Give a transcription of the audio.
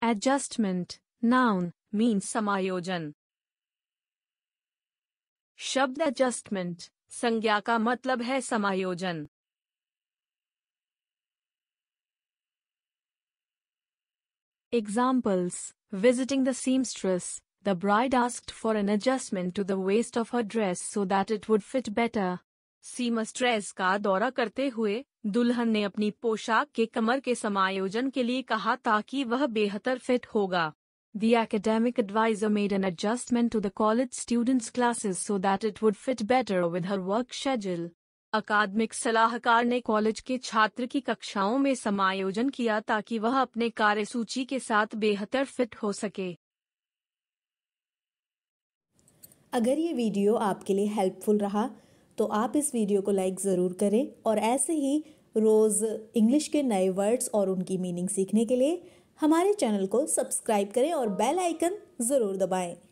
Adjustment, noun, means samayojan. शब्द adjustment संज्ञा का मतलब है समायोजन Examples Visiting the seamstress, the bride asked for an adjustment to the waist of her dress so that it would fit better. सीमा stress का दौरा करते हुए दुल्हन ने अपनी पोशाक के कमर के समायोजन के लिए कहा ताकि वह बेहतर फिट होगा the academic advisor made an adjustment to the college students' classes so that it would fit better with her work schedule. अकादमिक सलाहकार ने कॉलेज के छात्र की कक्षाओं में समायोजन किया ताकि वह अपने कार्यसूची के साथ बेहतर फिट हो सके अगर ये वीडियो आपके लिए हेल्पफुल रहा तो आप इस वीडियो को लाइक ज़रूर करें और ऐसे ही रोज़ इंग्लिश के नए वर्ड्स और उनकी मीनिंग सीखने के लिए हमारे चैनल को सब्सक्राइब करें और बेल आइकन ज़रूर दबाएं